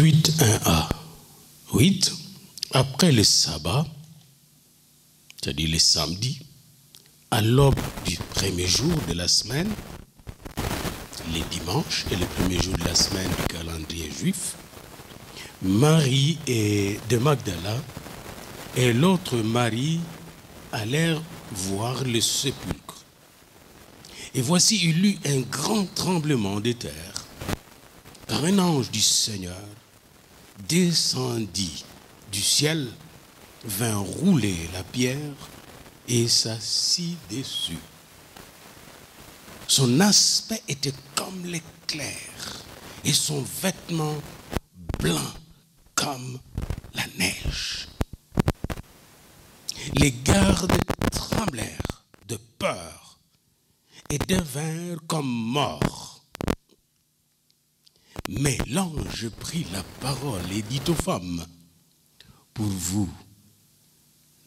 28, 1a. 8. Après le sabbat, c'est-à-dire le samedi, à l'aube du premier jour de la semaine, les dimanches et le premier jour de la semaine du calendrier juif, Marie et de Magdala et l'autre Marie allèrent voir le sépulcre. Et voici, il eut un grand tremblement de terre, car un ange du Seigneur descendit du ciel, vint rouler la pierre et s'assit dessus. Son aspect était comme l'éclair et son vêtement blanc comme la neige. Les gardes tremblèrent de peur et devinrent comme morts. Mais l'ange prit la parole et dit aux femmes, pour vous,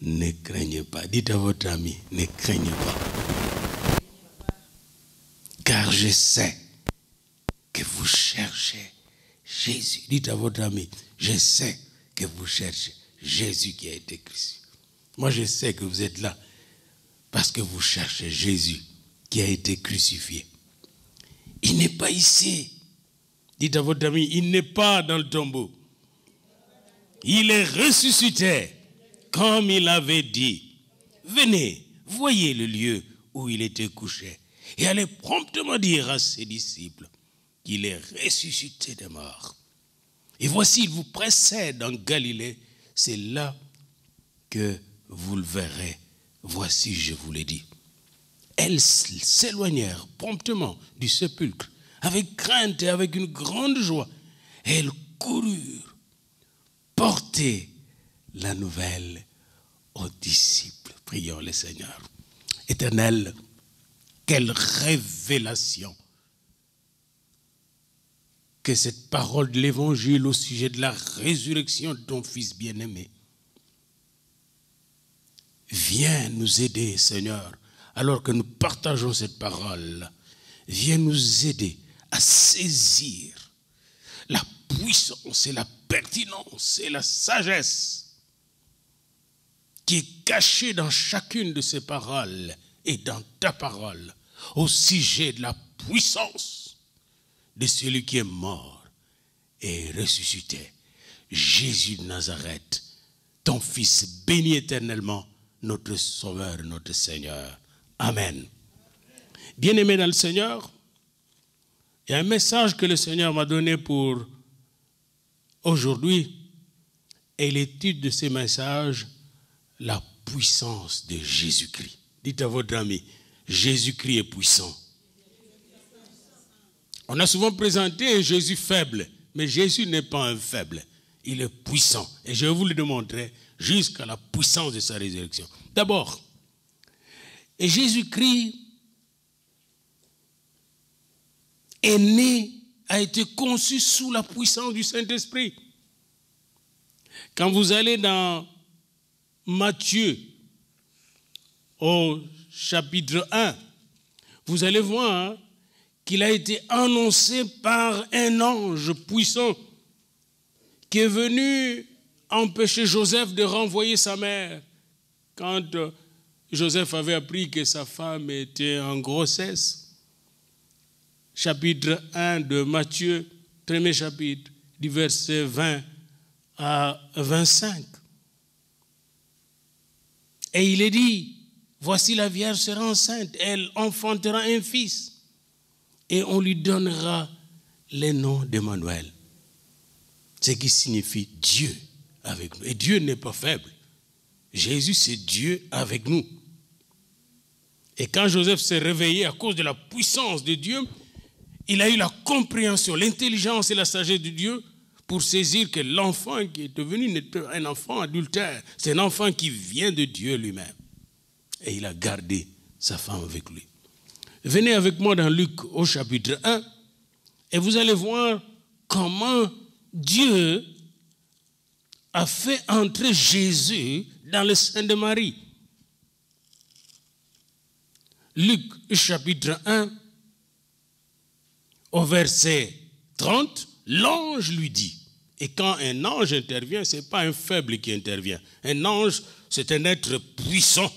ne craignez pas. Dites à votre ami, ne craignez pas. Car je sais que vous cherchez Jésus. Dites à votre ami, je sais que vous cherchez Jésus qui a été crucifié. Moi, je sais que vous êtes là parce que vous cherchez Jésus qui a été crucifié. Il n'est pas ici. Dites à votre ami, il n'est pas dans le tombeau. Il est ressuscité, comme il avait dit. Venez, voyez le lieu où il était couché, et allez promptement dire à ses disciples qu'il est ressuscité des morts. Et voici, il vous précède en Galilée, c'est là que vous le verrez. Voici, je vous l'ai dit. Elles s'éloignèrent promptement du sépulcre avec crainte et avec une grande joie. Et elles coururent porter la nouvelle aux disciples. Prions le Seigneur. Éternel, quelle révélation que cette parole de l'Évangile au sujet de la résurrection de ton Fils bien-aimé Viens nous aider, Seigneur, alors que nous partageons cette parole. Viens nous aider à saisir la puissance et la pertinence et la sagesse qui est cachée dans chacune de ces paroles et dans ta parole au sujet de la puissance de celui qui est mort et ressuscité. Jésus de Nazareth, ton Fils béni éternellement, notre Sauveur, notre Seigneur. Amen. Bien-aimés dans le Seigneur, il y a un message que le Seigneur m'a donné pour aujourd'hui et l'étude de ces messages, la puissance de Jésus-Christ. Dites à votre ami, Jésus-Christ est puissant. On a souvent présenté Jésus faible, mais Jésus n'est pas un faible. Il est puissant. Et je vais vous le démontrer jusqu'à la puissance de sa résurrection. D'abord, Jésus-Christ est né, a été conçu sous la puissance du Saint-Esprit. Quand vous allez dans Matthieu au chapitre 1, vous allez voir qu'il a été annoncé par un ange puissant qui est venu empêcher Joseph de renvoyer sa mère quand Joseph avait appris que sa femme était en grossesse chapitre 1 de Matthieu, premier chapitre, du verset 20 à 25. Et il est dit, voici la Vierge sera enceinte, elle enfantera un fils, et on lui donnera le nom d'Emmanuel, ce qui signifie Dieu avec nous. Et Dieu n'est pas faible. Jésus, c'est Dieu avec nous. Et quand Joseph s'est réveillé à cause de la puissance de Dieu, il a eu la compréhension, l'intelligence et la sagesse de Dieu pour saisir que l'enfant qui est devenu un enfant adultère, c'est un enfant qui vient de Dieu lui-même. Et il a gardé sa femme avec lui. Venez avec moi dans Luc au chapitre 1 et vous allez voir comment Dieu a fait entrer Jésus dans le sein de Marie. Luc chapitre 1 au verset 30, l'ange lui dit, et quand un ange intervient, ce n'est pas un faible qui intervient. Un ange, c'est un être puissant.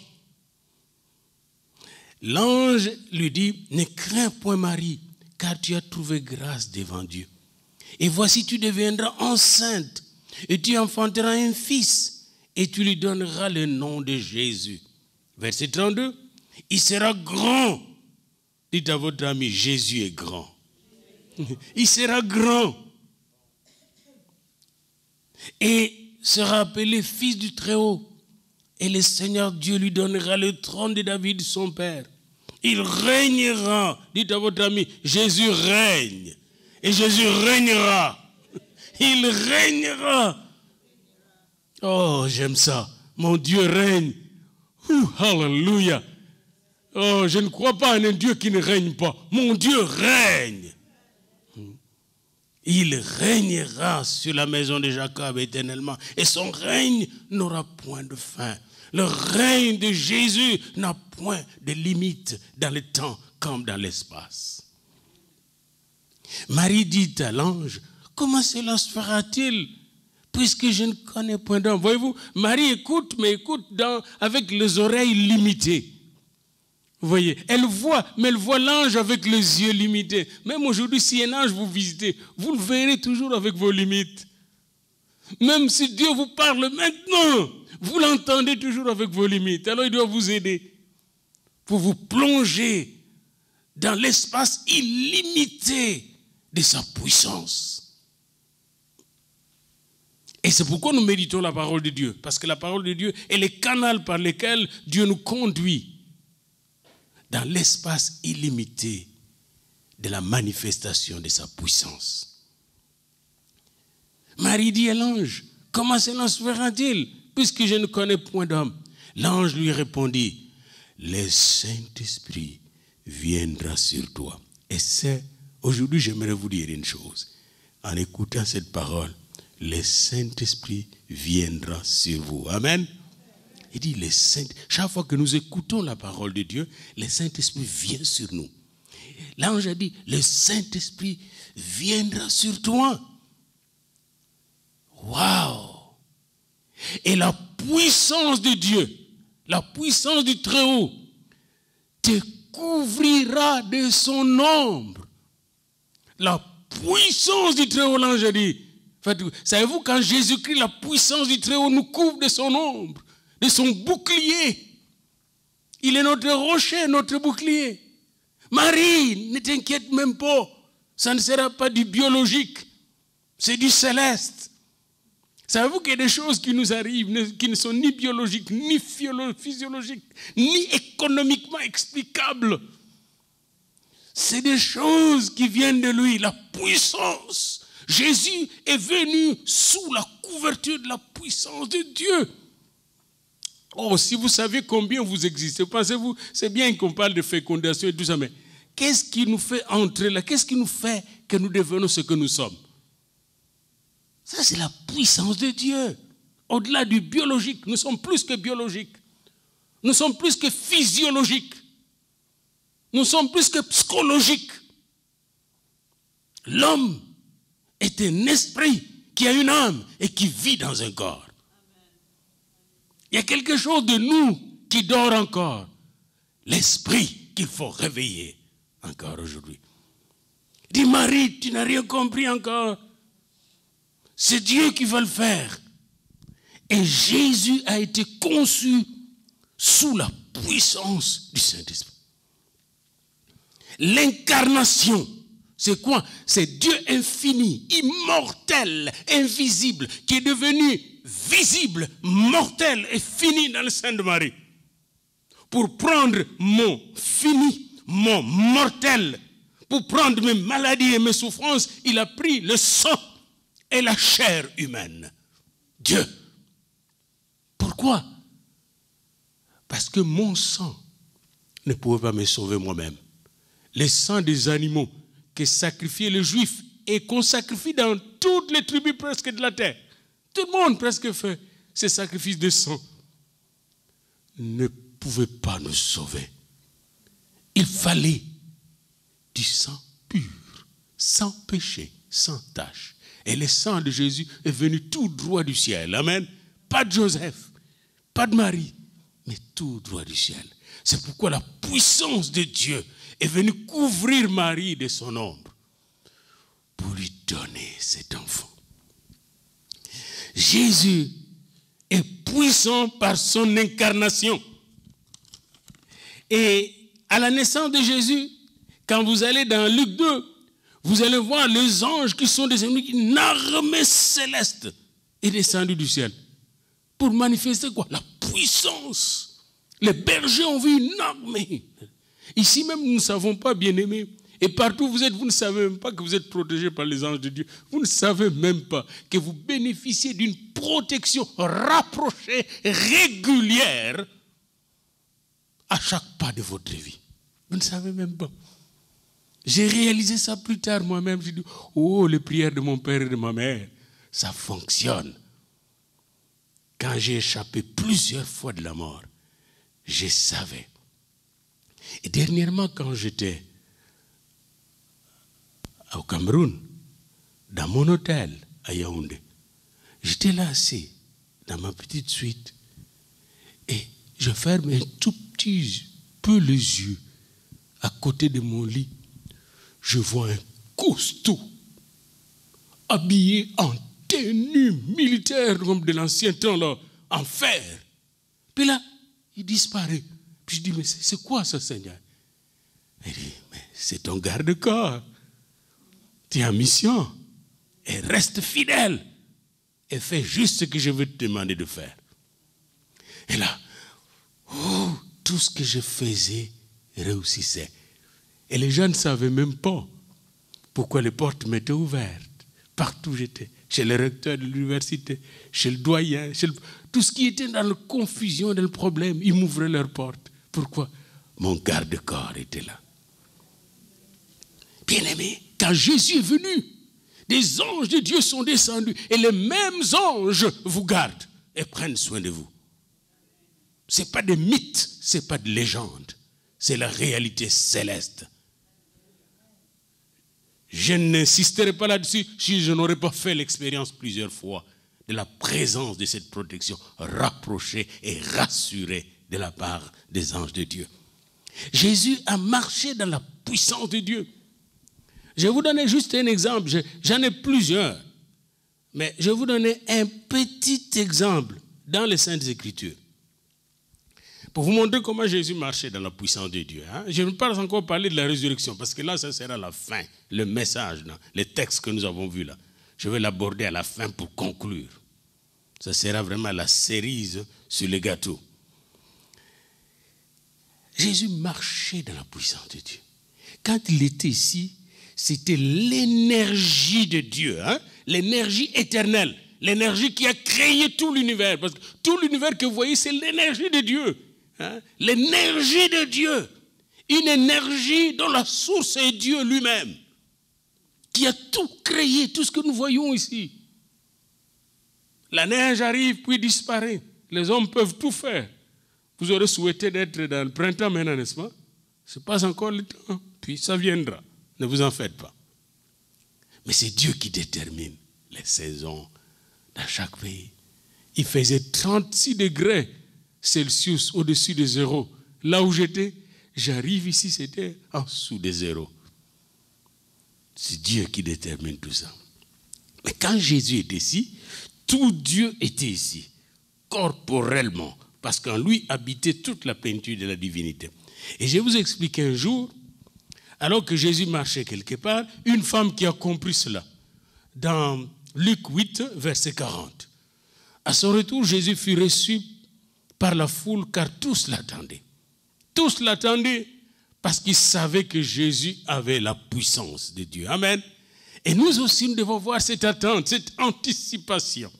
L'ange lui dit, ne crains point Marie, car tu as trouvé grâce devant Dieu. Et voici, tu deviendras enceinte, et tu enfanteras un fils, et tu lui donneras le nom de Jésus. Verset 32, il sera grand. Dites à votre ami, Jésus est grand. Il sera grand. Et sera appelé fils du Très-Haut. Et le Seigneur Dieu lui donnera le trône de David, son père. Il régnera. Dites à votre ami, Jésus règne. Et Jésus régnera. Il régnera. Oh, j'aime ça. Mon Dieu règne. alléluia hallelujah. Oh, je ne crois pas en un Dieu qui ne règne pas. Mon Dieu règne. Il régnera sur la maison de Jacob éternellement et son règne n'aura point de fin. Le règne de Jésus n'a point de limite dans le temps comme dans l'espace. Marie dit à l'ange, comment cela se fera-t-il puisque je ne connais point d'homme Voyez-vous, Marie écoute, mais écoute dans, avec les oreilles limitées. Vous voyez, elle voit, mais elle voit l'ange avec les yeux limités. Même aujourd'hui, si un ange vous visite, vous le verrez toujours avec vos limites. Même si Dieu vous parle maintenant, vous l'entendez toujours avec vos limites. Alors il doit vous aider pour vous plonger dans l'espace illimité de sa puissance. Et c'est pourquoi nous méditons la parole de Dieu, parce que la parole de Dieu est le canal par lequel Dieu nous conduit dans l'espace illimité de la manifestation de sa puissance. Marie dit à l'ange, comment cela se fera-t-il puisque je ne connais point d'homme L'ange lui répondit, le Saint-Esprit viendra sur toi. Et c'est, aujourd'hui j'aimerais vous dire une chose, en écoutant cette parole, le Saint-Esprit viendra sur vous. Amen. Il dit, chaque fois que nous écoutons la parole de Dieu, le Saint-Esprit vient sur nous. L'ange a dit, le Saint-Esprit viendra sur toi. Waouh! Et la puissance de Dieu, la puissance du Très-Haut, te couvrira de son ombre. La puissance du Très-Haut, l'ange a dit. Savez-vous, quand Jésus-Christ, la puissance du Très-Haut nous couvre de son ombre de son bouclier. Il est notre rocher, notre bouclier. Marie, ne t'inquiète même pas. Ça ne sera pas du biologique, c'est du céleste. Savez-vous qu'il y a des choses qui nous arrivent qui ne sont ni biologiques, ni physiologiques, ni économiquement explicables C'est des choses qui viennent de lui, la puissance. Jésus est venu sous la couverture de la puissance de Dieu. Oh, si vous savez combien vous existez, pensez-vous, c'est bien qu'on parle de fécondation et tout ça, mais qu'est-ce qui nous fait entrer là Qu'est-ce qui nous fait que nous devenons ce que nous sommes Ça, c'est la puissance de Dieu. Au-delà du biologique, nous sommes plus que biologiques. Nous sommes plus que physiologiques. Nous sommes plus que psychologiques. L'homme est un esprit qui a une âme et qui vit dans un corps. Il y a quelque chose de nous qui dort encore. L'esprit qu'il faut réveiller encore aujourd'hui. Dis Marie, tu n'as rien compris encore. C'est Dieu qui veut le faire. Et Jésus a été conçu sous la puissance du Saint-Esprit. L'incarnation, c'est quoi C'est Dieu infini, immortel, invisible, qui est devenu visible, mortel et fini dans le sein de Marie. Pour prendre mon fini, mon mortel, pour prendre mes maladies et mes souffrances, il a pris le sang et la chair humaine. Dieu. Pourquoi Parce que mon sang ne pouvait pas me sauver moi-même. Le sang des animaux que sacrifiaient les Juifs et qu'on sacrifie dans toutes les tribus presque de la terre tout le monde presque fait ce sacrifice de sang. Ne pouvait pas nous sauver. Il fallait du sang pur, sans péché, sans tâche. Et le sang de Jésus est venu tout droit du ciel. Amen. Pas de Joseph, pas de Marie, mais tout droit du ciel. C'est pourquoi la puissance de Dieu est venue couvrir Marie de son ombre pour lui donner cet enfant. Jésus est puissant par son incarnation. Et à la naissance de Jésus, quand vous allez dans Luc 2, vous allez voir les anges qui sont des ennemis, une armée céleste est descendue du ciel. Pour manifester quoi La puissance. Les bergers ont vu une armée. Ici même, nous ne savons pas, bien aimer. Et partout où vous êtes, vous ne savez même pas que vous êtes protégé par les anges de Dieu. Vous ne savez même pas que vous bénéficiez d'une protection rapprochée, régulière, à chaque pas de votre vie. Vous ne savez même pas. J'ai réalisé ça plus tard moi-même. J'ai dit, oh, les prières de mon père et de ma mère, ça fonctionne. Quand j'ai échappé plusieurs fois de la mort, je savais. Et dernièrement, quand j'étais au Cameroun, dans mon hôtel à Yaoundé. J'étais là assis dans ma petite suite et je ferme un tout petit peu les yeux. À côté de mon lit, je vois un costaud habillé en tenue militaire comme de l'ancien temps, là, en fer. Puis là, il disparaît. Puis je dis, mais c'est quoi ça, Seigneur Il dit, mais c'est ton garde-corps mission. Et reste fidèle. Et fais juste ce que je veux te demander de faire. Et là, tout ce que je faisais réussissait. Et les gens ne savaient même pas pourquoi les portes m'étaient ouvertes. Partout où j'étais, chez le recteur de l'université, chez le doyen, chez tout ce qui était dans la confusion, dans le problème, ils m'ouvraient leurs portes. Pourquoi Mon garde-corps était là. Bien aimé, car Jésus est venu. Des anges de Dieu sont descendus et les mêmes anges vous gardent et prennent soin de vous. Ce n'est pas des mythes, ce n'est pas de légende, c'est la réalité céleste. Je n'insisterai pas là-dessus si je n'aurais pas fait l'expérience plusieurs fois de la présence de cette protection rapprochée et rassurée de la part des anges de Dieu. Jésus a marché dans la puissance de Dieu. Je vais vous donner juste un exemple. J'en ai plusieurs. Mais je vais vous donner un petit exemple dans les Saintes Écritures. Pour vous montrer comment Jésus marchait dans la puissance de Dieu. Hein. Je ne parle encore parler de la résurrection, parce que là, ça sera la fin, le message, le les textes que nous avons vus là. Je vais l'aborder à la fin pour conclure. Ça sera vraiment la cerise sur le gâteau. Jésus marchait dans la puissance de Dieu. Quand il était ici, c'était l'énergie de Dieu, hein. l'énergie éternelle, l'énergie qui a créé tout l'univers. Parce que tout l'univers que vous voyez, c'est l'énergie de Dieu. Hein. L'énergie de Dieu. Une énergie dont la source est Dieu lui-même, qui a tout créé, tout ce que nous voyons ici. La neige arrive puis disparaît. Les hommes peuvent tout faire. Vous aurez souhaité d'être dans le printemps maintenant, n'est-ce pas Ce n'est pas encore le temps, puis ça viendra. Ne vous en faites pas. Mais c'est Dieu qui détermine les saisons dans chaque pays. Il faisait 36 degrés Celsius au-dessus de zéro. Là où j'étais, j'arrive ici, c'était en dessous des zéro. C'est Dieu qui détermine tout ça. Mais quand Jésus était ici, tout Dieu était ici, corporellement, parce qu'en lui habitait toute la plénitude de la divinité. Et je vous expliquer un jour alors que Jésus marchait quelque part, une femme qui a compris cela, dans Luc 8, verset 40. À son retour, Jésus fut reçu par la foule car tous l'attendaient. Tous l'attendaient parce qu'ils savaient que Jésus avait la puissance de Dieu. Amen. Et nous aussi, nous devons voir cette attente, cette anticipation.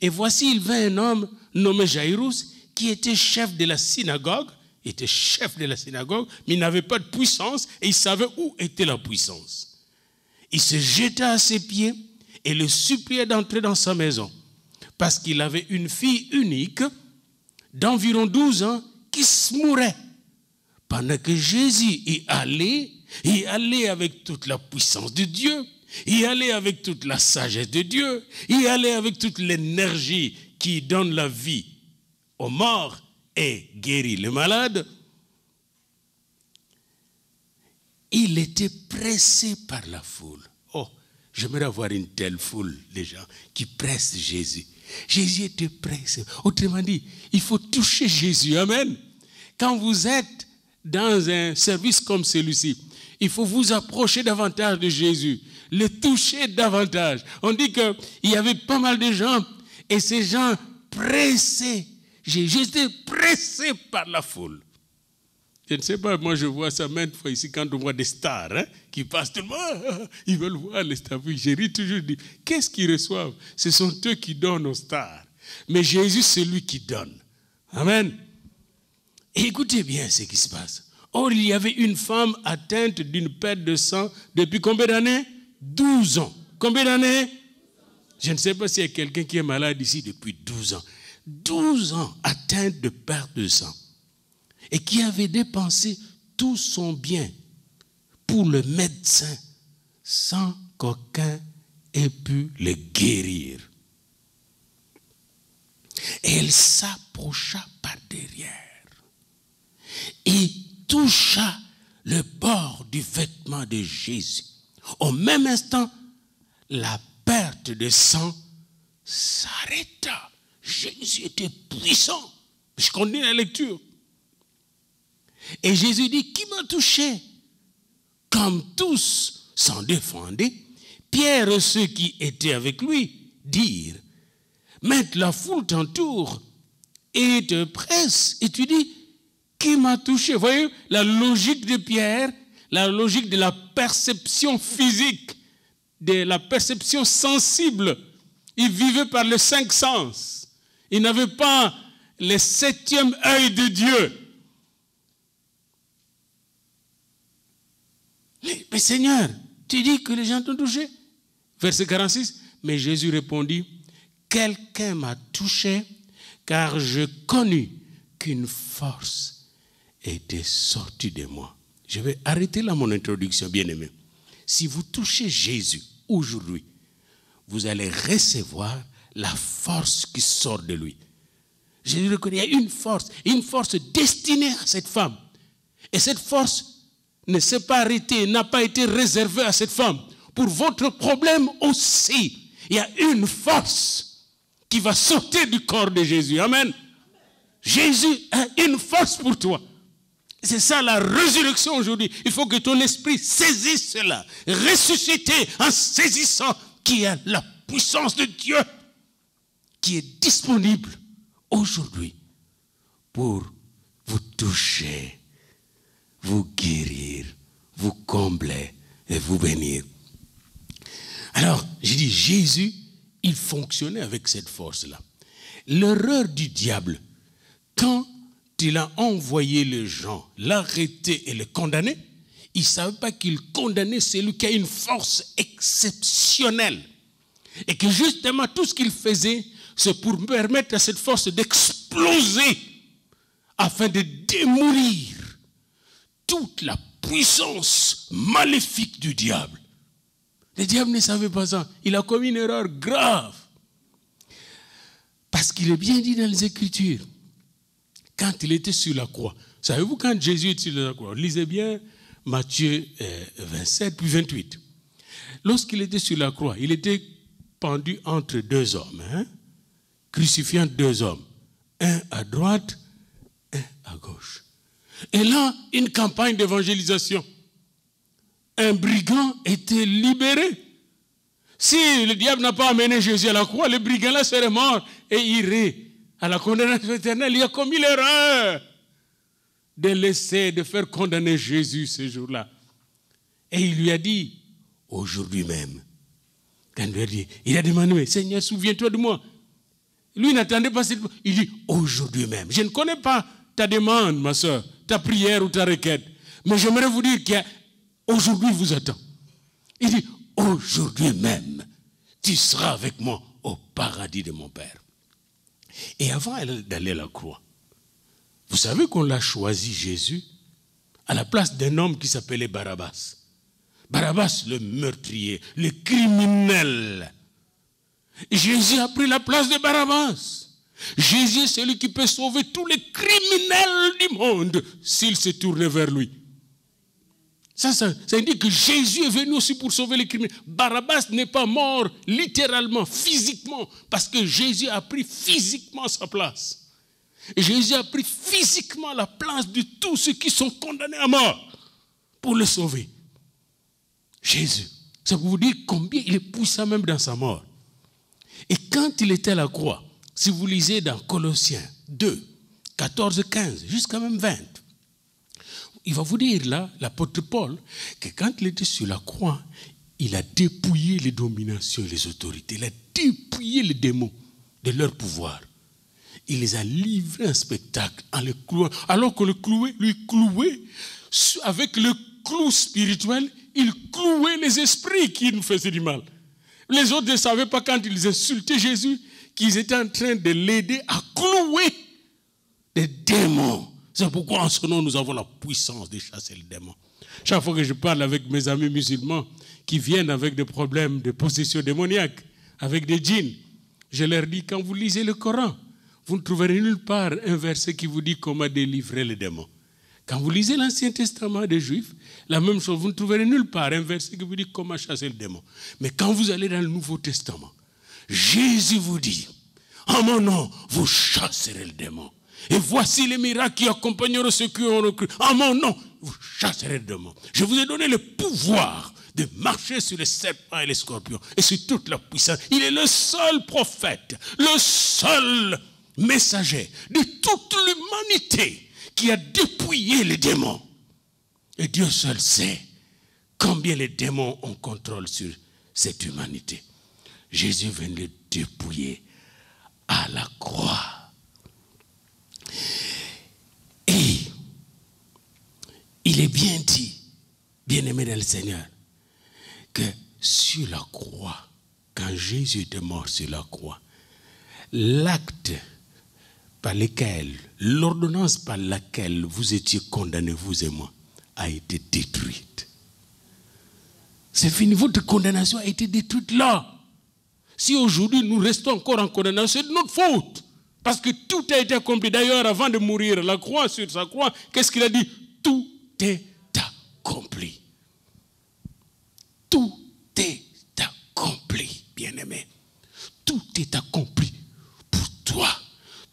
Et voici, il vint un homme nommé Jairus qui était chef de la synagogue il était chef de la synagogue, mais il n'avait pas de puissance et il savait où était la puissance. Il se jeta à ses pieds et le suppliait d'entrer dans sa maison parce qu'il avait une fille unique d'environ 12 ans qui se mourait. Pendant que Jésus y allait, y allait avec toute la puissance de Dieu, y allait avec toute la sagesse de Dieu, y allait avec toute l'énergie qui donne la vie aux morts et guérit le malade, il était pressé par la foule. Oh, j'aimerais avoir une telle foule les gens qui pressent Jésus. Jésus était pressé. Autrement dit, il faut toucher Jésus. Amen. Quand vous êtes dans un service comme celui-ci, il faut vous approcher davantage de Jésus, le toucher davantage. On dit qu'il y avait pas mal de gens et ces gens pressés j'ai juste été pressé par la foule. Je ne sais pas, moi je vois ça même fois ici quand on voit des stars hein, qui passent tout le monde. Ils veulent voir les stars. J'ai ri toujours, dit, qu'est-ce qu'ils reçoivent Ce sont eux qui donnent aux stars. Mais Jésus, c'est lui qui donne. Amen. écoutez bien ce qui se passe. Or, il y avait une femme atteinte d'une perte de sang depuis combien d'années 12 ans. Combien d'années Je ne sais pas s'il y a quelqu'un qui est malade ici depuis 12 ans. 12 ans atteint de perte de sang et qui avait dépensé tout son bien pour le médecin sans qu'aucun ait pu le guérir. Et elle s'approcha par derrière et toucha le bord du vêtement de Jésus. Au même instant, la perte de sang s'arrêta. Jésus était puissant. Je connais la lecture. Et Jésus dit, qui m'a touché Comme tous s'en défendaient, Pierre et ceux qui étaient avec lui dirent, mettre la foule t'entoure et te presse. Et tu dis, qui m'a touché voyez la logique de Pierre, la logique de la perception physique, de la perception sensible. Il vivait par les cinq sens. Il n'avait pas le septième œil de Dieu. Mais Seigneur, tu dis que les gens t'ont touché. Verset 46. Mais Jésus répondit, quelqu'un m'a touché car je connus qu'une force était sortie de moi. Je vais arrêter là mon introduction, bien-aimé. Si vous touchez Jésus aujourd'hui, vous allez recevoir la force qui sort de lui. Jésus reconnaît, il y a une force, une force destinée à cette femme. Et cette force ne s'est pas arrêtée, n'a pas été réservée à cette femme. Pour votre problème aussi, il y a une force qui va sortir du corps de Jésus. Amen. Jésus a une force pour toi. C'est ça la résurrection aujourd'hui. Il faut que ton esprit saisisse cela. Ressusciter en saisissant qui est la puissance de Dieu qui est disponible aujourd'hui pour vous toucher, vous guérir, vous combler et vous bénir. Alors, j'ai dit, Jésus, il fonctionnait avec cette force-là. L'erreur du diable, quand il a envoyé les gens l'arrêter et le condamner, il ne savait pas qu'il condamnait celui qui a une force exceptionnelle. Et que justement, tout ce qu'il faisait c'est pour permettre à cette force d'exploser afin de démolir toute la puissance maléfique du diable. Le diable ne savait pas ça. Il a commis une erreur grave. Parce qu'il est bien dit dans les Écritures, quand il était sur la croix, savez-vous quand Jésus était sur la croix Lisez bien Matthieu 27 euh, puis 28. Lorsqu'il était sur la croix, il était pendu entre deux hommes. Hein? crucifiant deux hommes, un à droite, un à gauche. Et là, une campagne d'évangélisation. Un brigand était libéré. Si le diable n'a pas amené Jésus à la croix, le brigand là serait mort et irait à la condamnation éternelle. Il a commis l'erreur de laisser, de faire condamner Jésus ce jour-là. Et il lui a dit, aujourd'hui même, quand il a il a demandé, Seigneur, souviens-toi de moi. Lui n'attendait pas cette... Il dit, aujourd'hui même, je ne connais pas ta demande, ma soeur, ta prière ou ta requête, mais j'aimerais vous dire qu'aujourd'hui vous attend. Il dit, aujourd'hui même, tu seras avec moi au paradis de mon Père. Et avant d'aller à la croix, vous savez qu'on l'a choisi Jésus à la place d'un homme qui s'appelait Barabbas. Barabbas, le meurtrier, le criminel Jésus a pris la place de Barabbas. Jésus est celui qui peut sauver tous les criminels du monde s'ils se tournent vers lui. Ça, ça, indique que Jésus est venu aussi pour sauver les criminels. Barabbas n'est pas mort littéralement, physiquement, parce que Jésus a pris physiquement sa place. Jésus a pris physiquement la place de tous ceux qui sont condamnés à mort pour le sauver. Jésus. Ça vous dire combien il est puissant même dans sa mort. Et quand il était à la croix, si vous lisez dans Colossiens 2, 14, 15, jusqu'à même 20, il va vous dire là, l'apôtre Paul, que quand il était sur la croix, il a dépouillé les dominations et les autorités, il a dépouillé les démons de leur pouvoir. Il les a livrés un spectacle en les clouant. Alors que le clouait, lui clouait, avec le clou spirituel, il clouait les esprits qui nous faisaient du mal. Les autres ne savaient pas quand ils insultaient Jésus qu'ils étaient en train de l'aider à clouer des démons. C'est pourquoi en ce nom, nous avons la puissance de chasser les démons. Chaque fois que je parle avec mes amis musulmans qui viennent avec des problèmes de possession démoniaque, avec des djinns, je leur dis, quand vous lisez le Coran, vous ne trouverez nulle part un verset qui vous dit comment délivrer les démons. Quand vous lisez l'Ancien Testament des Juifs, la même chose, vous ne trouverez nulle part un verset qui vous dit comment chasser le démon. Mais quand vous allez dans le Nouveau Testament, Jésus vous dit, en mon nom, vous chasserez le démon. Et voici les miracles qui accompagneront ceux qui ont recru. En mon nom, vous chasserez le démon. Je vous ai donné le pouvoir de marcher sur les serpents et les scorpions et sur toute leur puissance. Il est le seul prophète, le seul messager de toute l'humanité qui a dépouillé les démons. Et Dieu seul sait combien les démons ont contrôle sur cette humanité. Jésus vient le dépouiller à la croix. Et il est bien dit, bien-aimé dans le Seigneur, que sur la croix, quand Jésus est mort sur la croix, l'acte par lesquelles l'ordonnance par laquelle vous étiez condamnés, vous et moi, a été détruite. C'est fini, votre condamnation a été détruite là. Si aujourd'hui nous restons encore en condamnation, c'est de notre faute. Parce que tout a été accompli. D'ailleurs, avant de mourir, la croix sur sa croix, qu'est-ce qu'il a dit Tout est accompli. Tout est accompli, bien-aimé. Tout est accompli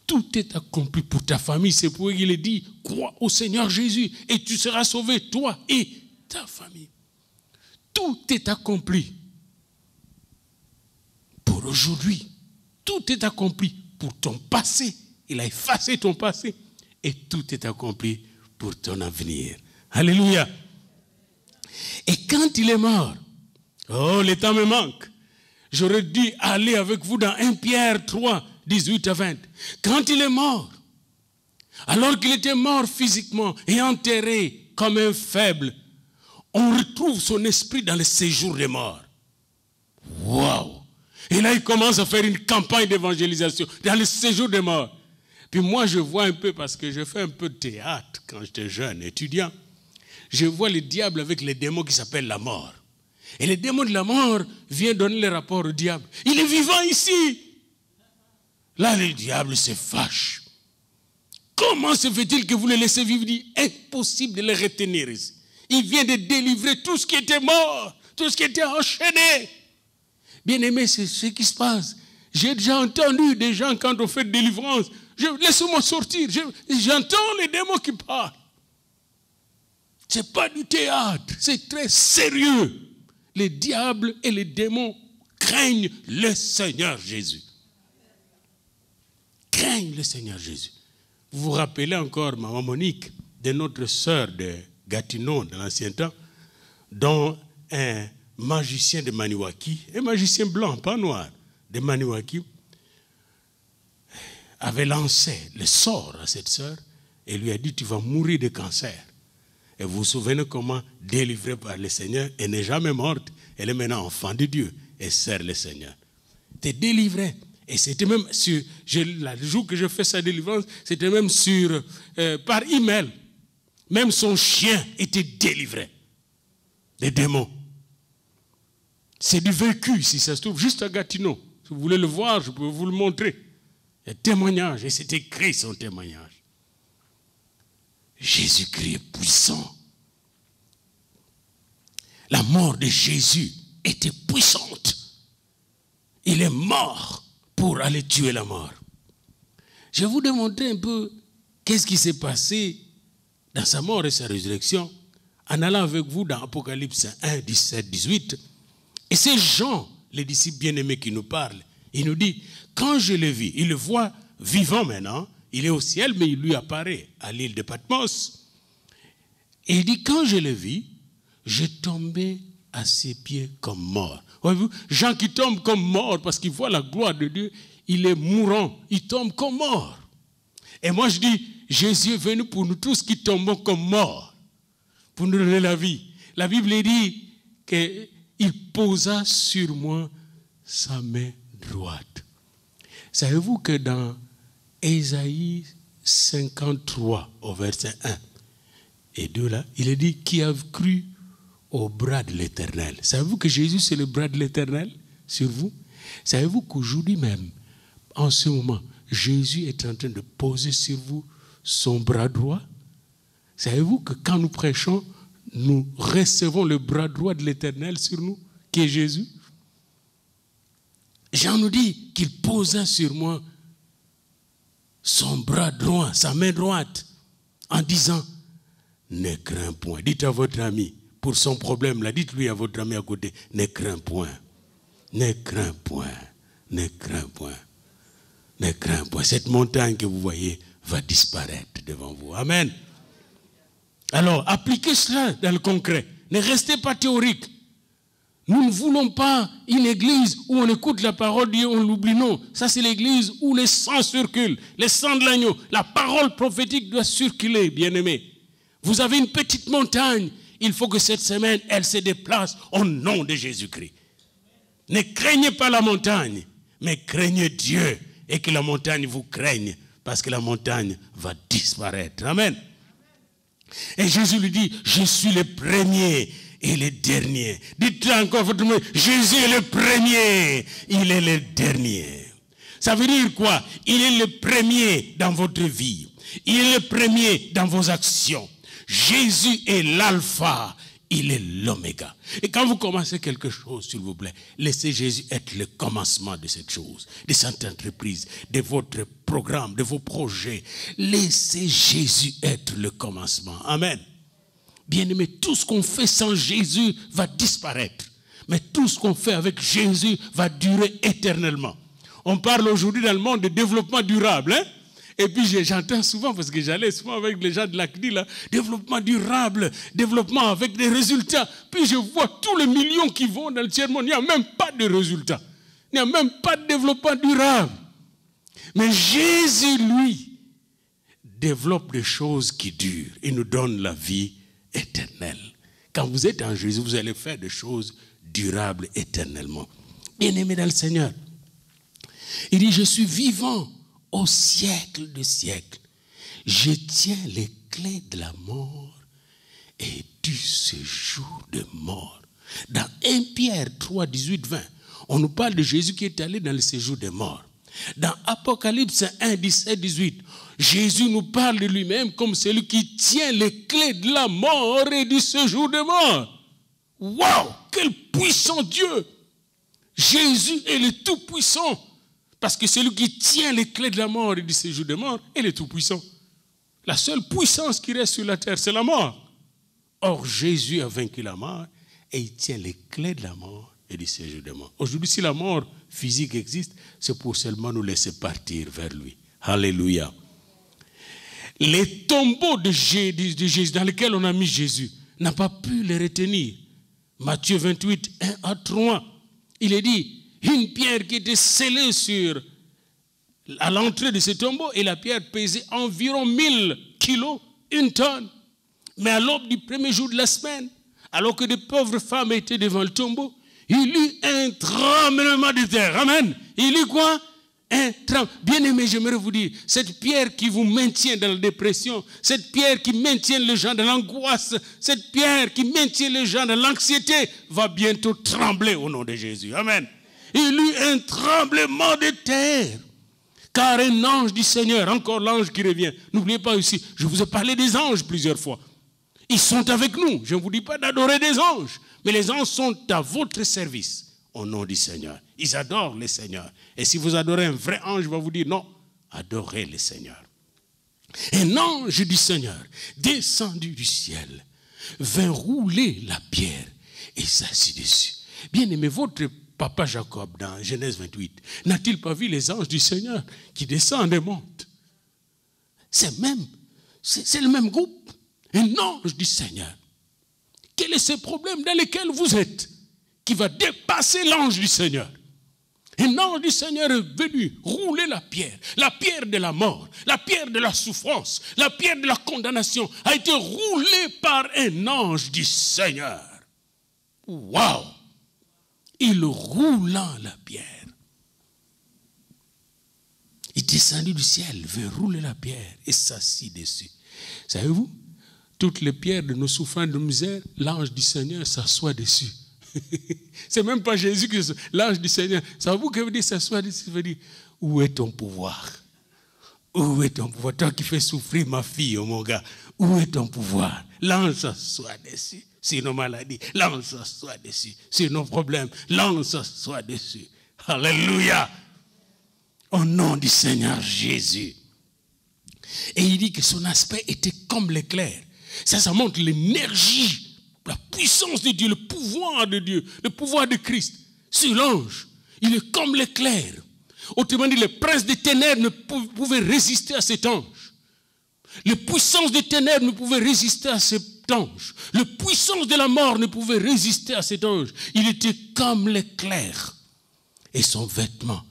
tout est accompli pour ta famille. C'est pour qu'il est dit, crois au Seigneur Jésus et tu seras sauvé, toi et ta famille. Tout est accompli pour aujourd'hui. Tout est accompli pour ton passé. Il a effacé ton passé et tout est accompli pour ton avenir. Alléluia. Et quand il est mort, oh, le temps me manque. J'aurais dû aller avec vous dans 1 Pierre 3, 18 à 20. Quand il est mort, alors qu'il était mort physiquement et enterré comme un faible, on retrouve son esprit dans le séjour des morts. Waouh Et là, il commence à faire une campagne d'évangélisation dans le séjour des morts. Puis moi, je vois un peu, parce que je fais un peu de théâtre quand j'étais jeune, étudiant, je vois le diable avec les démons qui s'appellent la mort. Et les démons de la mort viennent donner le rapport au diable. Il est vivant ici. Là, le diable se fâche. Comment se fait-il que vous le laissez vivre Impossible de les retenir ici. Il vient de délivrer tout ce qui était mort, tout ce qui était enchaîné. Bien-aimé, c'est ce qui se passe. J'ai déjà entendu des gens quand on fait délivrance. Je, laissez-moi sortir. j'entends les démons qui parlent. Ce n'est pas du théâtre. C'est très sérieux. Les diables et les démons craignent le Seigneur Jésus craignent le Seigneur Jésus. Vous vous rappelez encore, maman Monique, de notre sœur de Gatineau, dans l'ancien temps, dont un magicien de Maniwaki, un magicien blanc, pas noir, de Maniwaki, avait lancé le sort à cette sœur et lui a dit, tu vas mourir de cancer. Et vous vous souvenez comment, délivrée par le Seigneur, elle n'est jamais morte, elle est maintenant enfant de Dieu et sert le Seigneur. T'es délivrée, et c'était même sur, le jour que je fais sa délivrance, c'était même sur, euh, par email. Même son chien était délivré des démons. C'est du vécu, si ça se trouve, juste à Gatineau. Si vous voulez le voir, je peux vous le montrer. Il témoignage, et c'était écrit son témoignage. Jésus-Christ est puissant. La mort de Jésus était puissante. Il est mort pour aller tuer la mort. Je vais vous démontrer un peu qu'est-ce qui s'est passé dans sa mort et sa résurrection en allant avec vous dans Apocalypse 1, 17, 18. Et c'est Jean, le disciple bien-aimé, qui nous parle. Il nous dit, quand je le vis, il le voit vivant maintenant, il est au ciel, mais il lui apparaît à l'île de Patmos. Et il dit, quand je le vis, je tombais à ses pieds comme mort. Voyez-vous, Jean qui tombe comme mort parce qu'il voit la gloire de Dieu, il est mourant, il tombe comme mort. Et moi je dis, Jésus est venu pour nous tous qui tombons comme morts, pour nous donner la vie. La Bible dit qu'il posa sur moi sa main droite. Savez-vous que dans Ésaïe 53 au verset 1 et 2 là, il est dit qui a cru au bras de l'Éternel. Savez-vous que Jésus, c'est le bras de l'Éternel sur vous Savez-vous qu'aujourd'hui même, en ce moment, Jésus est en train de poser sur vous son bras droit Savez-vous que quand nous prêchons, nous recevons le bras droit de l'Éternel sur nous, qui est Jésus Jean nous dit qu'il posa sur moi son bras droit, sa main droite, en disant, ne crains point. Dites à votre ami, pour son problème, l'a dites-lui à votre ami à côté, ne crains point. Ne crains point. Ne crains point. Ne crains point. Cette montagne que vous voyez va disparaître devant vous. Amen. Alors, appliquez cela dans le concret. Ne restez pas théorique. Nous ne voulons pas une église où on écoute la parole de Dieu, on l'oublie. Non, ça c'est l'église où les sang circulent. Les sang de l'agneau. La parole prophétique doit circuler, bien aimé. Vous avez une petite montagne il faut que cette semaine, elle se déplace au nom de Jésus-Christ. Ne craignez pas la montagne, mais craignez Dieu et que la montagne vous craigne, parce que la montagne va disparaître. Amen. Et Jésus lui dit, je suis le premier et le dernier. Dites-le encore votre mot, Jésus est le premier, il est le dernier. Ça veut dire quoi Il est le premier dans votre vie. Il est le premier dans vos actions. Jésus est l'alpha, il est l'oméga. Et quand vous commencez quelque chose, s'il vous plaît, laissez Jésus être le commencement de cette chose, de cette entreprise, de votre programme, de vos projets. Laissez Jésus être le commencement. Amen. bien aimés tout ce qu'on fait sans Jésus va disparaître. Mais tout ce qu'on fait avec Jésus va durer éternellement. On parle aujourd'hui dans le monde de développement durable. Hein? Et puis j'entends souvent, parce que j'allais souvent avec les gens de l'ACDI, là, hein, développement durable, développement avec des résultats. Puis je vois tous les millions qui vont dans le tiers-monde, il n'y a même pas de résultats. Il n'y a même pas de développement durable. Mais Jésus, lui, développe des choses qui durent il nous donne la vie éternelle. Quand vous êtes en Jésus, vous allez faire des choses durables éternellement. Bien-aimé dans le Seigneur, il dit, je suis vivant au siècle de siècle. Je tiens les clés de la mort et du séjour de mort. Dans 1 Pierre 3, 18, 20, on nous parle de Jésus qui est allé dans le séjour de mort. Dans Apocalypse 1, 17, 18, Jésus nous parle de lui-même comme celui qui tient les clés de la mort et du séjour de mort. Waouh, quel puissant Dieu! Jésus est le Tout-Puissant. Parce que celui qui tient les clés de la mort et du séjour de mort est le Tout-Puissant. La seule puissance qui reste sur la terre, c'est la mort. Or, Jésus a vaincu la mort et il tient les clés de la mort et du séjour de mort. Aujourd'hui, si la mort physique existe, c'est pour seulement nous laisser partir vers lui. Alléluia. Les tombeaux de Jésus, dans lesquels on a mis Jésus, n'a pas pu les retenir. Matthieu 28, 1 à 3, il est dit, une pierre qui était scellée sur, à l'entrée de ce tombeau, et la pierre pesait environ 1000 kilos, une tonne. Mais à l'aube du premier jour de la semaine, alors que des pauvres femmes étaient devant le tombeau, il eut un tremblement de terre. Amen. Il eut quoi un tremblement. Bien-aimé, j'aimerais vous dire, cette pierre qui vous maintient dans la dépression, cette pierre qui maintient les gens dans l'angoisse, cette pierre qui maintient les gens dans l'anxiété, va bientôt trembler au nom de Jésus. Amen il eut un tremblement de terre. Car un ange du Seigneur, encore l'ange qui revient, n'oubliez pas aussi, je vous ai parlé des anges plusieurs fois. Ils sont avec nous. Je ne vous dis pas d'adorer des anges, mais les anges sont à votre service au nom du Seigneur. Ils adorent le Seigneur. Et si vous adorez un vrai ange, il va vous dire non, adorez le Seigneur. Un ange du Seigneur, descendu du ciel, vint rouler la pierre et s'assit dessus. Bien aimé, votre papa Jacob dans Genèse 28 N'a-t-il pas vu les anges du Seigneur qui descendent et montent C'est même, c'est le même groupe, un ange du Seigneur. Quel est ce problème dans lequel vous êtes qui va dépasser l'ange du Seigneur un ange du Seigneur est venu rouler la pierre, la pierre de la mort, la pierre de la souffrance, la pierre de la condamnation a été roulée par un ange du Seigneur. Waouh il roulant la pierre. Il descendit du ciel, veut rouler la pierre et s'assit dessus. Savez-vous, toutes les pierres de nos souffrances, de misère, l'ange du Seigneur s'assoit dessus. c'est même pas Jésus qui l'ange du Seigneur. Savez-vous que veut dire s'assoit dessus Ça veut dire où est ton pouvoir où est ton pouvoir Toi qui fais souffrir ma fille, mon gars, où est ton pouvoir L'ange soit dessus C'est nos maladies. L'ange soit dessus C'est nos problèmes. lance soit dessus. Alléluia. Au nom du Seigneur Jésus. Et il dit que son aspect était comme l'éclair. Ça, ça montre l'énergie, la puissance de Dieu, le pouvoir de Dieu, le pouvoir de Christ sur l'ange. Il est comme l'éclair. Autrement dit, le prince des ténèbres ne pouvait résister à cet ange. Les puissances des ténèbres ne pouvaient résister à cet ange. Les puissances de la mort ne pouvaient résister à cet ange. Il était comme l'éclair. Et son vêtement,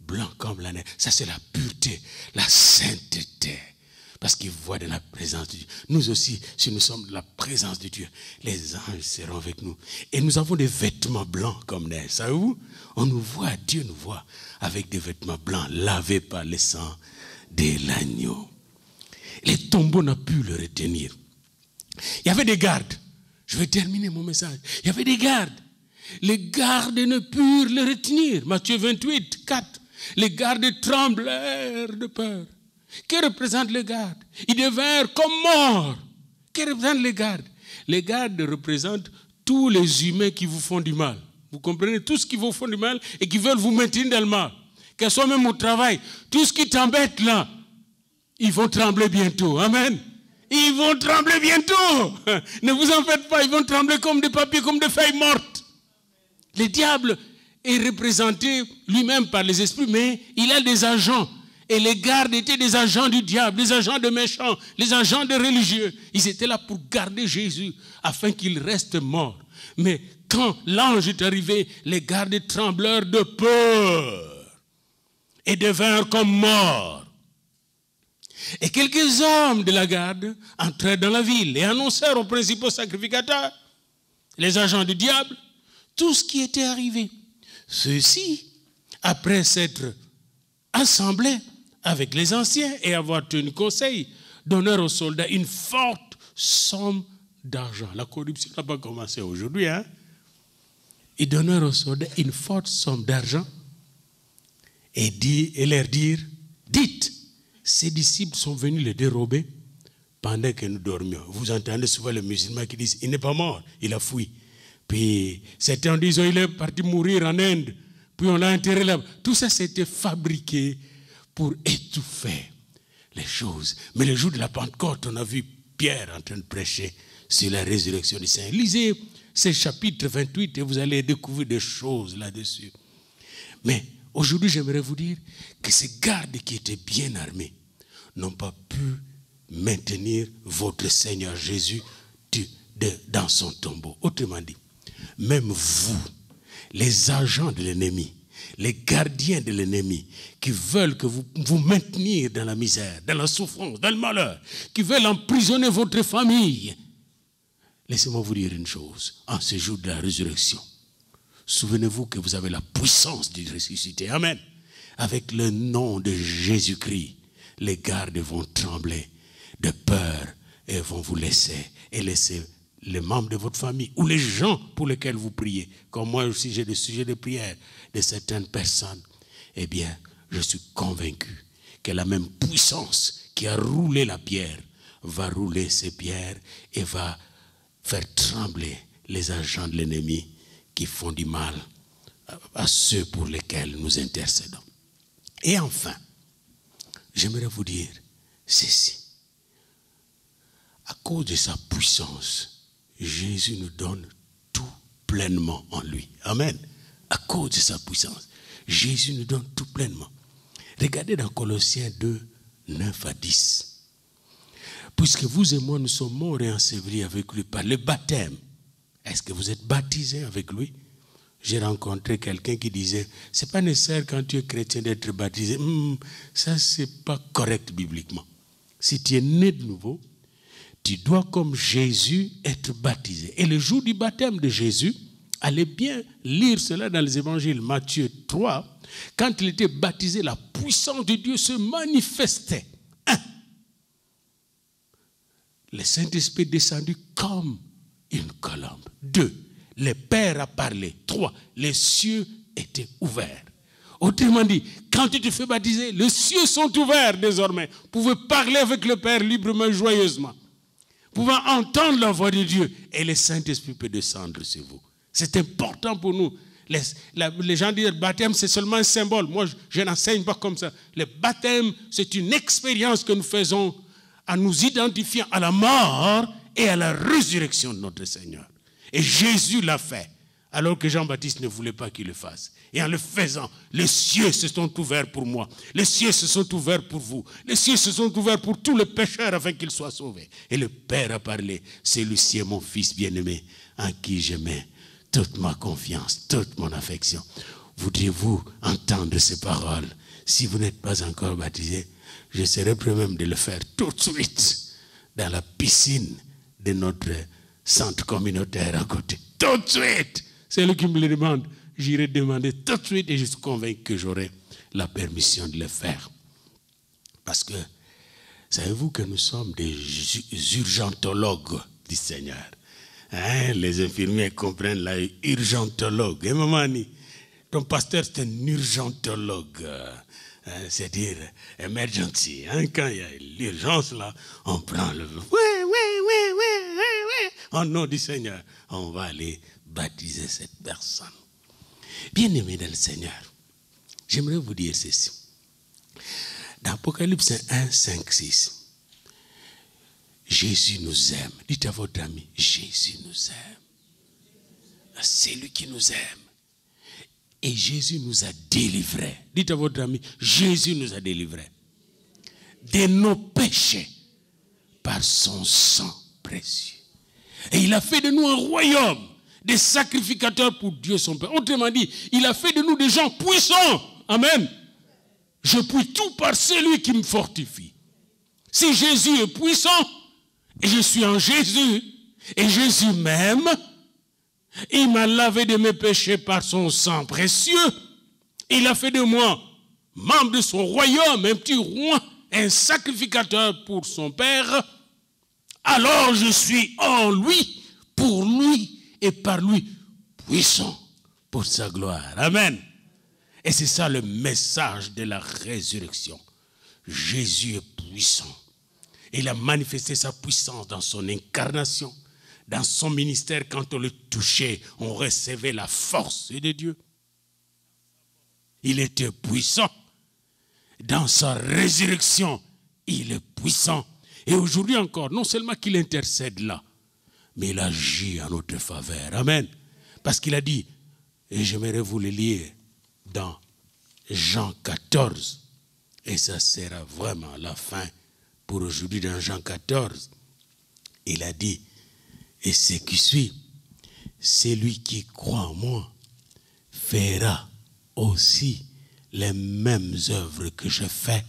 blanc comme la neige, ça c'est la pureté, la sainteté. Parce qu'ils voient de la présence de Dieu. Nous aussi, si nous sommes de la présence de Dieu, les anges seront avec nous. Et nous avons des vêtements blancs comme neige. Savez-vous On nous voit, Dieu nous voit, avec des vêtements blancs lavés par le sang de l'agneau. Les tombeaux n'ont pu le retenir. Il y avait des gardes. Je vais terminer mon message. Il y avait des gardes. Les gardes ne purent le retenir. Matthieu 28, 4. Les gardes tremblèrent de peur. Que représente les gardes Ils devinrent comme morts. Que représentent les gardes Les gardes représentent tous les humains qui vous font du mal. Vous comprenez Tous qui vous font du mal et qui veulent vous maintenir dans le mal. Qu'elles soient même au travail. Tout ce qui t'embête là, ils vont trembler bientôt. Amen. Ils vont trembler bientôt. ne vous en faites pas, ils vont trembler comme des papiers, comme des feuilles mortes. Le diable est représenté lui-même par les esprits, mais il a des agents et les gardes étaient des agents du diable, des agents de méchants, des agents de religieux. Ils étaient là pour garder Jésus afin qu'il reste mort. Mais quand l'ange est arrivé, les gardes tremblèrent de peur et devinrent comme morts. Et quelques hommes de la garde entrèrent dans la ville et annoncèrent aux principaux sacrificateurs, les agents du diable, tout ce qui était arrivé. Ceux-ci, après s'être assemblés, avec les anciens et avoir tenu conseil, donner aux soldats une forte somme d'argent. La corruption n'a pas commencé aujourd'hui. Hein? Ils aux soldats une forte somme d'argent et, dit, et leur dire, dites, ces disciples sont venus les dérober pendant que nous dormions. Vous entendez souvent les musulmans qui disent, il n'est pas mort, il a fui. Puis certains disent, oh, il est parti mourir en Inde, puis on l'a enterré là Tout ça, c'était fabriqué pour étouffer les choses. Mais le jour de la Pentecôte, on a vu Pierre en train de prêcher sur la résurrection du Saint. Lisez ce chapitre 28 et vous allez découvrir des choses là-dessus. Mais aujourd'hui, j'aimerais vous dire que ces gardes qui étaient bien armés n'ont pas pu maintenir votre Seigneur Jésus dans son tombeau. Autrement dit, même vous, les agents de l'ennemi, les gardiens de l'ennemi, qui veulent que vous vous maintenir dans la misère, dans la souffrance, dans le malheur, qui veulent emprisonner votre famille. Laissez-moi vous dire une chose, en ce jour de la résurrection, souvenez-vous que vous avez la puissance du ressuscité. Amen. Avec le nom de Jésus-Christ, les gardes vont trembler de peur et vont vous laisser et laisser les membres de votre famille ou les gens pour lesquels vous priez. Comme moi aussi, j'ai des sujets de prière de certaines personnes. Eh bien, je suis convaincu que la même puissance qui a roulé la pierre va rouler ces pierres et va faire trembler les agents de l'ennemi qui font du mal à ceux pour lesquels nous intercédons. Et enfin, j'aimerais vous dire ceci. À cause de sa puissance, Jésus nous donne tout pleinement en lui. Amen. À cause de sa puissance. Jésus nous donne tout pleinement. Regardez dans Colossiens 2, 9 à 10. Puisque vous et moi, nous sommes morts et ensevelis avec lui par le baptême. Est-ce que vous êtes baptisés avec lui J'ai rencontré quelqu'un qui disait, Ce n'est pas nécessaire quand tu es chrétien d'être baptisé. Ça hmm, ça, c'est pas correct bibliquement. Si tu es né de nouveau, tu dois comme Jésus être baptisé. Et le jour du baptême de Jésus, allez bien lire cela dans les évangiles, Matthieu 3, quand il était baptisé, la puissance de Dieu se manifestait. 1. Le Saint-Esprit descendu comme une colombe. 2. le Père a parlé. Trois, les cieux étaient ouverts. Autrement dit, quand tu te fais baptiser, les cieux sont ouverts désormais. Vous pouvez parler avec le Père librement, joyeusement pouvant entendre la voix de Dieu, et le Saint-Esprit peut descendre sur vous. C'est important pour nous. Les, gens disent, le baptême, c'est seulement un symbole. Moi, je, je n'enseigne pas comme ça. Le baptême, c'est une expérience que nous faisons en nous identifiant à la mort et à la résurrection de notre Seigneur. Et Jésus l'a fait, alors que Jean-Baptiste ne voulait pas qu'il le fasse. Et en le faisant, les cieux se sont ouverts pour moi. Les cieux se sont ouverts pour vous. Les cieux se sont ouverts pour tous les pécheurs afin qu'ils soient sauvés. Et le Père a parlé. Celui-ci est mon fils bien-aimé, en qui je mets toute ma confiance, toute mon affection. Voudriez-vous entendre ces paroles Si vous n'êtes pas encore baptisé, je serai prêt même de le faire tout de suite dans la piscine de notre centre communautaire à côté. Tout de suite C'est lui qui me le demande, j'irai demander tout de suite et je suis convaincu que j'aurai la permission de le faire. Parce que, savez-vous que nous sommes des urgentologues du Seigneur. Hein, les infirmiers comprennent la urgentologue. Et eh, Mamanie, ton pasteur, c'est un urgentologue. Hein, c'est-à-dire, emergency. Hein, quand il y a l'urgence, là, on prend le. Ouais, ouais, ouais, ouais, ouais, oui. En oh nom du Seigneur, on va aller baptiser cette personne. Bien-aimés dans le Seigneur, j'aimerais vous dire ceci. Dans Apocalypse 1, 5, 6, Jésus nous aime. Dites à votre ami, Jésus nous aime. C'est lui qui nous aime. Et Jésus nous a délivrés. Dites à votre ami, Jésus nous a délivrés de nos péchés par son sang précieux. Et il a fait de nous un royaume des sacrificateurs pour Dieu son Père. Autrement dit, il a fait de nous des gens puissants. Amen. Je puis tout par celui qui me fortifie. Si Jésus est puissant, et je suis en Jésus, et Jésus même, il m'a lavé de mes péchés par son sang précieux. Il a fait de moi membre de son royaume, un petit roi, un sacrificateur pour son Père. Alors je suis en lui, pour lui, et par lui puissant pour sa gloire. Amen. Et c'est ça le message de la résurrection. Jésus est puissant. Il a manifesté sa puissance dans son incarnation, dans son ministère. Quand on le touchait, on recevait la force de Dieu. Il était puissant. Dans sa résurrection, il est puissant. Et aujourd'hui encore, non seulement qu'il intercède là, mais il agit en notre faveur. Amen. Parce qu'il a dit, et j'aimerais vous le lire dans Jean 14, et ça sera vraiment la fin pour aujourd'hui dans Jean 14. Il a dit, et ce qui suit, celui qui croit en moi fera aussi les mêmes œuvres que je fais,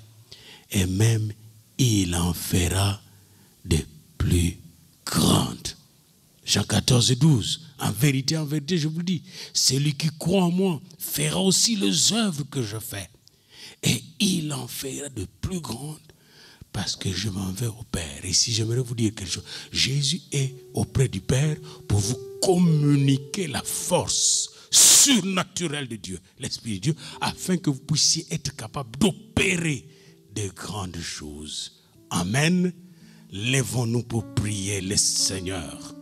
et même il en fera de plus grandes. Jean 14 et 12. En vérité, en vérité, je vous dis, celui qui croit en moi fera aussi les œuvres que je fais. Et il en fera de plus grandes parce que je m'en vais au Père. Et si j'aimerais vous dire quelque chose, Jésus est auprès du Père pour vous communiquer la force surnaturelle de Dieu, l'Esprit de Dieu, afin que vous puissiez être capable d'opérer de grandes choses. Amen. Lèvons-nous pour prier le Seigneur.